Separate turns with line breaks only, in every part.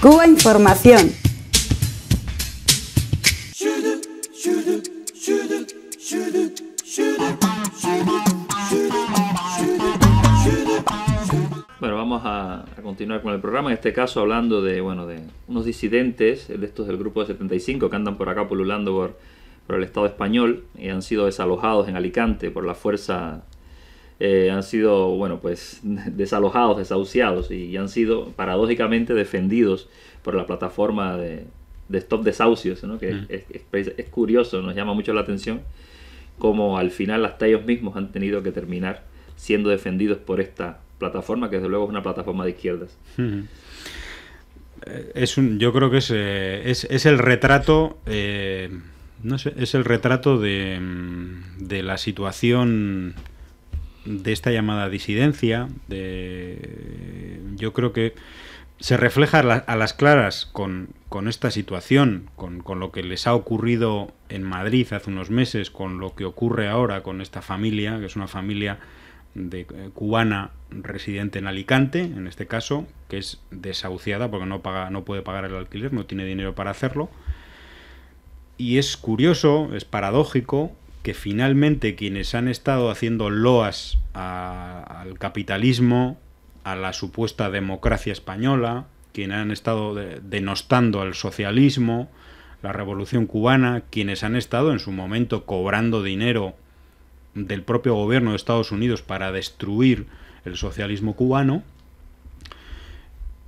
Cuba Información.
Bueno, vamos a, continuar con el programa, en este caso hablando de, bueno, de unos disidentes, de estos del grupo de 75 que andan por acá pululando por el Estado español y han sido desalojados en Alicante por la fuerza eh, han sido, bueno, pues desalojados, desahuciados y, han sido paradójicamente defendidos por la plataforma de, Stop Desahucios, que es, curioso, nos llama mucho la atención, como al final hasta ellos mismos han tenido que terminar siendo defendidos por esta plataforma, que desde luego es una plataforma de izquierdas.
Eh, es un, yo creo que es, eh, el retrato... no es el retrato de, mm, de la situación de esta llamada disidencia, de, yo creo que se refleja a, las claras con, esta situación, con, lo que les ha ocurrido en Madrid hace unos meses, con lo que ocurre ahora con esta familia, que es una familia de, eh, cubana residente en Alicante, en este caso, que es desahuciada porque no, paga, no puede pagar el alquiler, no tiene dinero para hacerlo. Y es curioso, es paradójico, que finalmente quienes han estado haciendo loas al capitalismo, a la supuesta democracia española, quienes han estado denostando al socialismo, la revolución cubana, quienes han estado en su momento cobrando dinero del propio gobierno de Estados Unidos para destruir el socialismo cubano,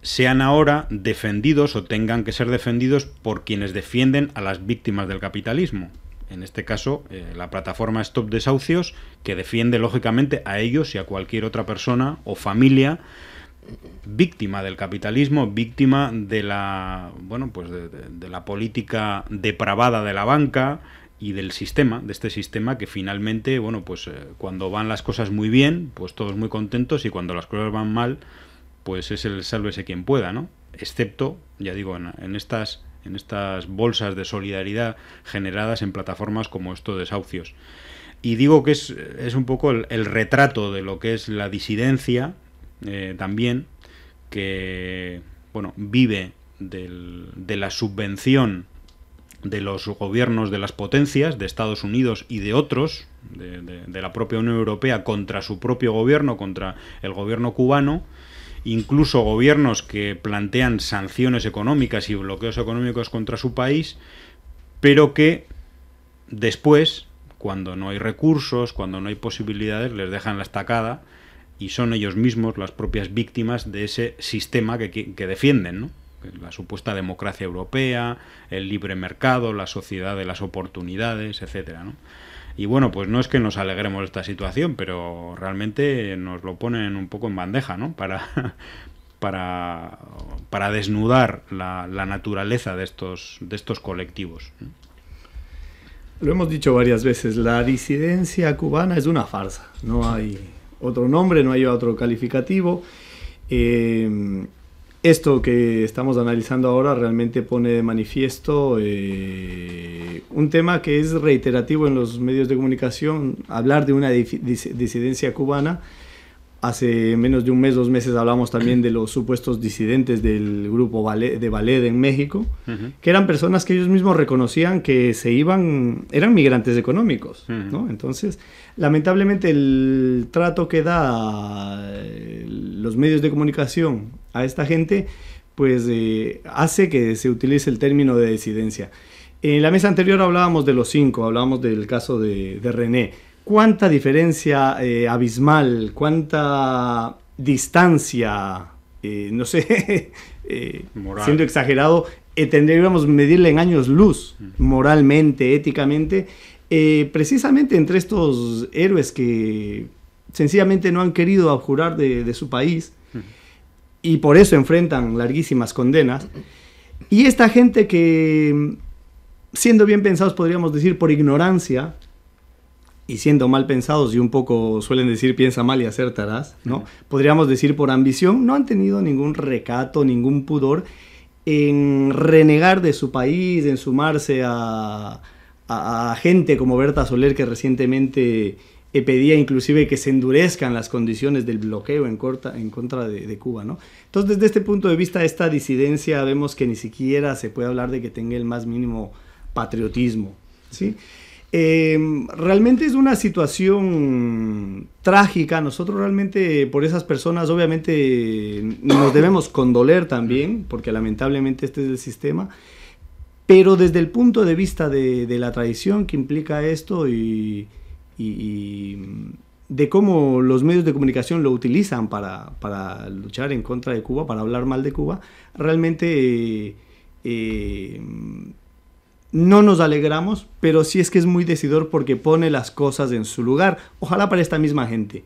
sean ahora defendidos o tengan que ser defendidos por quienes defienden a las víctimas del capitalismo en este caso eh, la plataforma Stop Desahucios, que defiende lógicamente a ellos y a cualquier otra persona o familia víctima del capitalismo, víctima de la bueno pues de, la política depravada de la banca, y del sistema, de este sistema que finalmente, bueno, pues eh, cuando van las cosas muy bien, pues todos muy contentos y cuando las cosas van mal, pues es el sálvese quien pueda, ¿no? Excepto, ya digo, en estas en estas bolsas de solidaridad generadas en plataformas como esto de Saucios. Y digo que es, es un poco el, retrato de lo que es la disidencia eh, también, que bueno, vive de la subvención de los gobiernos de las potencias, de Estados Unidos y de otros, de la propia Unión Europea, contra su propio gobierno, contra el gobierno cubano, incluso gobiernos que plantean sanciones económicas y bloqueos económicos contra su país, pero que después, cuando no hay recursos, cuando no hay posibilidades, les dejan la estacada y son ellos mismos las propias víctimas de ese sistema que, defienden, ¿no? la supuesta democracia europea, el libre mercado, la sociedad de las oportunidades, etcétera, ¿no? Y bueno, pues no es que nos alegremos de esta situación, pero realmente nos lo ponen un poco en bandeja, ¿no? Para, para, desnudar la, naturaleza de estos, de estos colectivos.
Lo hemos dicho varias veces, la disidencia cubana es una farsa, no hay otro nombre, no hay otro calificativo. Eh, esto que estamos analizando ahora realmente pone de manifiesto eh, un tema que es reiterativo en los medios de comunicación, hablar de una disidencia cubana Hace menos de un mes, dos meses hablamos también de los supuestos disidentes del grupo de ballet en México, que eran personas que ellos mismos reconocían que se iban, eran migrantes económicos, Entonces, lamentablemente el trato que da eh, los medios de comunicación a esta gente, pues eh, hace que se utilice el término de disidencia. En la mesa anterior hablábamos de los cinco, hablábamos del caso de, de René cuánta diferencia eh, abismal, cuánta distancia, eh, no sé, eh, siendo exagerado, tendríamos que medirle en años luz, moralmente, éticamente, precisamente entre estos héroes que sencillamente no han querido abjurar de su país y por eso enfrentan larguísimas condenas. Y esta gente que, siendo bien pensados, podríamos decir por ignorancia, y siendo mal pensados y un poco suelen decir piensa mal y acertarás, ¿no? Podríamos decir por ambición, no han tenido ningún recato, ningún pudor en renegar de su país, en sumarse a, a, gente como Berta Soler que recientemente eh, pedía inclusive que se endurezcan las condiciones del bloqueo en, en contra de, Cuba. ¿no? Entonces, desde este punto de vista, esta disidencia vemos que ni siquiera se puede hablar de que tenga el más mínimo patriotismo. ¿sí? Em, realmente es una situación trágica. Nosotros realmente por esas personas obviamente nos debemos condoler también, porque lamentablemente este es el sistema. Pero desde el punto de vista de, la tradición que implica esto y, de cómo los medios de comunicación lo utilizan para, luchar en contra de Cuba, para hablar mal de Cuba, realmente... Eh, no nos alegramos, pero sí es que es muy decidor porque pone las cosas en su lugar. Ojalá para esta misma gente.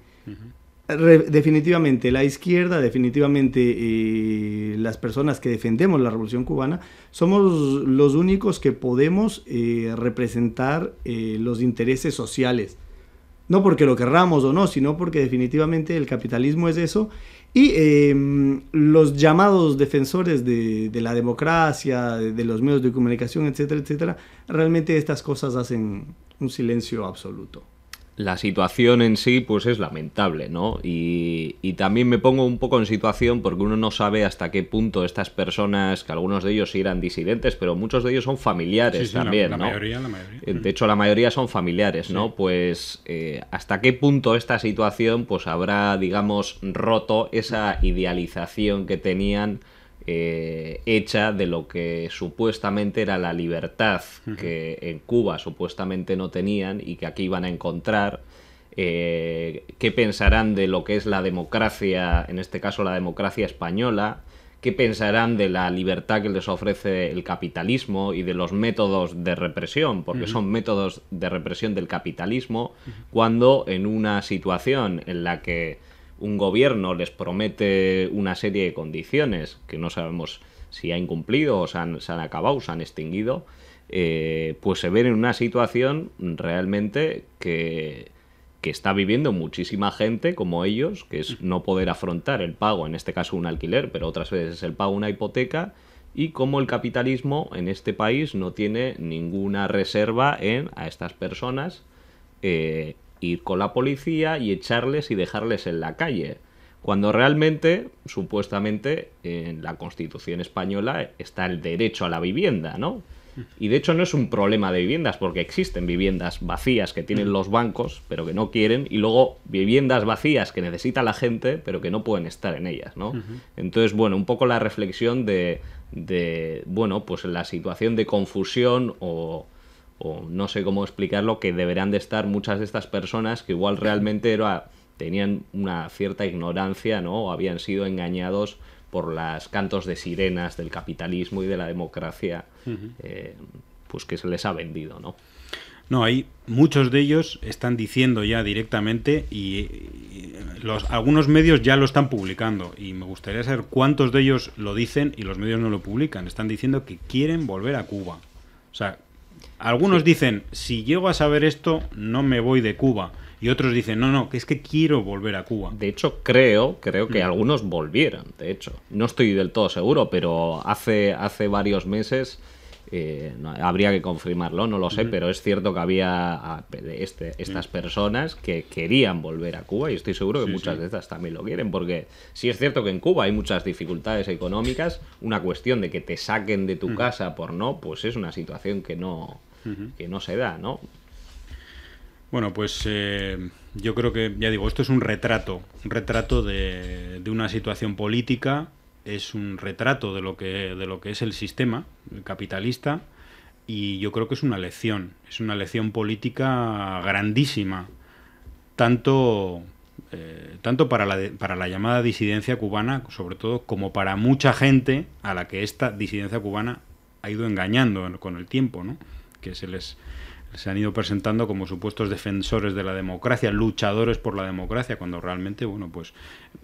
definitivamente la izquierda, definitivamente eh, las personas que defendemos la revolución cubana, somos los únicos que podemos eh, representar eh, los intereses sociales. No porque lo querramos o no, sino porque definitivamente el capitalismo es eso y em, los llamados defensores de, la democracia, de, de, los medios de comunicación, etcétera, etcétera, realmente estas cosas hacen un silencio absoluto
la situación en sí pues es lamentable, ¿no? Y, también me pongo un poco en situación porque uno no sabe hasta qué punto estas personas, que algunos de ellos eran disidentes, pero muchos de ellos son familiares también, ¿no?
Eh,
de hecho, la mayoría son familiares, ¿no? Pues eh, hasta qué punto esta situación pues habrá, digamos, roto esa idealización que tenían eh, hecha de lo que supuestamente era la libertad que en Cuba supuestamente no tenían y que aquí iban a encontrar. Eh, qué pensarán de lo que es la democracia, en este caso la democracia española, qué pensarán de la libertad que les ofrece el capitalismo y de los métodos de represión, porque son métodos de represión del capitalismo, cuando en una situación en la que un gobierno les promete una serie de condiciones que no sabemos si ha incumplido o se han, se han acabado, se han extinguido, eh, pues se ven en una situación realmente que, está viviendo muchísima gente como ellos, que es no poder afrontar el pago, en este caso un alquiler, pero otras veces es el pago una hipoteca, y como el capitalismo en este país no tiene ninguna reserva en a estas personas eh, ir con la policía y echarles y dejarles en la calle. Cuando realmente, supuestamente, en la Constitución española está el derecho a la vivienda, ¿no? Y de hecho no es un problema de viviendas, porque existen viviendas vacías que tienen los bancos, pero que no quieren, y luego viviendas vacías que necesita la gente, pero que no pueden estar en ellas, ¿no? Entonces, bueno, un poco la reflexión de, de, bueno, pues la situación de confusión o, no sé cómo explicarlo, que deberán de estar muchas de estas personas que igual realmente era, tenían una cierta ignorancia, ¿no? O habían sido engañados por los cantos de sirenas del
capitalismo y de la democracia, eh, pues que se les ha vendido, ¿no? No, hay muchos de ellos están diciendo ya directamente y los, algunos medios ya lo están publicando y me gustaría saber cuántos de ellos lo dicen y los medios no lo publican. Están diciendo que quieren volver a Cuba. O sea, algunos dicen, si llego a saber esto, no me voy de Cuba. Y otros dicen, no, no, que es que quiero volver a Cuba. De hecho, creo, creo que mm. algunos volvieran, de hecho. No estoy del todo seguro, pero hace,
hace varios meses eh, no, habría que confirmarlo, no lo sé, pero es cierto que había este, estas mm. personas que querían volver a Cuba y estoy seguro que muchas de estas también lo quieren, porque si es cierto que en Cuba hay muchas dificultades económicas, una cuestión de que te saquen de tu mm. casa por no, pues es una situación que no, no se da, ¿no?
Bueno, pues eh, yo creo que, ya digo, esto es un retrato, un retrato de una situación política es un retrato de lo que, de lo que es el sistema capitalista y yo creo que es una lección, es una lección política grandísima, tanto, eh, tanto para, la, para la llamada disidencia cubana, sobre todo, como para mucha gente a la que esta disidencia cubana ha ido engañando con el tiempo, ¿no? que se les se han ido presentando como supuestos defensores de la democracia, luchadores por la democracia, cuando realmente, bueno, pues,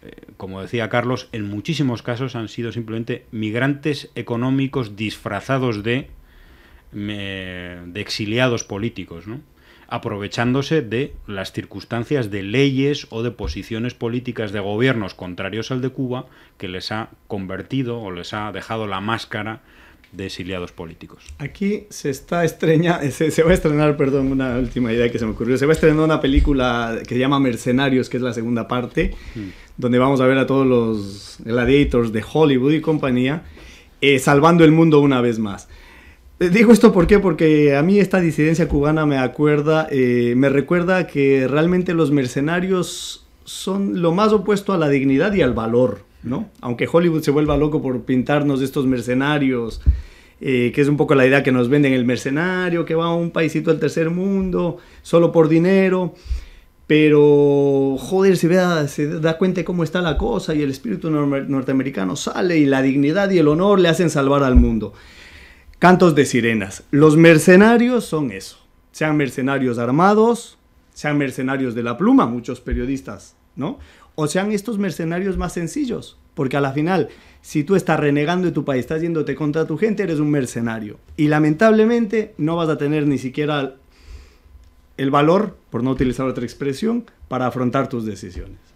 eh, como decía Carlos, en muchísimos casos han sido simplemente migrantes económicos disfrazados de, de exiliados políticos, aprovechándose de las circunstancias de leyes o de posiciones políticas de gobiernos contrarios al de Cuba que les ha convertido o les ha dejado la máscara de exiliados políticos.
Aquí se está se, va a estrenar, perdón, una última idea que se me ocurrió. Se va a estrenar una película que se llama Mercenarios, que es la segunda parte, mm. donde vamos a ver a todos los gladiators de Hollywood y compañía eh, salvando el mundo una vez más. Eh, digo esto porque a mí esta disidencia cubana me acuerda, eh, me recuerda que realmente los mercenarios son lo más opuesto a la dignidad y al valor ¿no? Aunque Hollywood se vuelva loco por pintarnos estos mercenarios, eh, que es un poco la idea que nos venden el mercenario, que va a un paisito del tercer mundo, solo por dinero. Pero, joder, se, se da cuenta de cómo está la cosa y el espíritu norteamericano sale y la dignidad y el honor le hacen salvar al mundo. Cantos de sirenas. Los mercenarios son eso. Sean mercenarios armados, sean mercenarios de la pluma, muchos periodistas, ¿no? o sean estos mercenarios más sencillos. Porque a la final, si tú estás renegando de tu país, estás yéndote contra tu gente, eres un mercenario. Y lamentablemente no vas a tener ni siquiera el valor, por no utilizar otra expresión, para afrontar tus decisiones.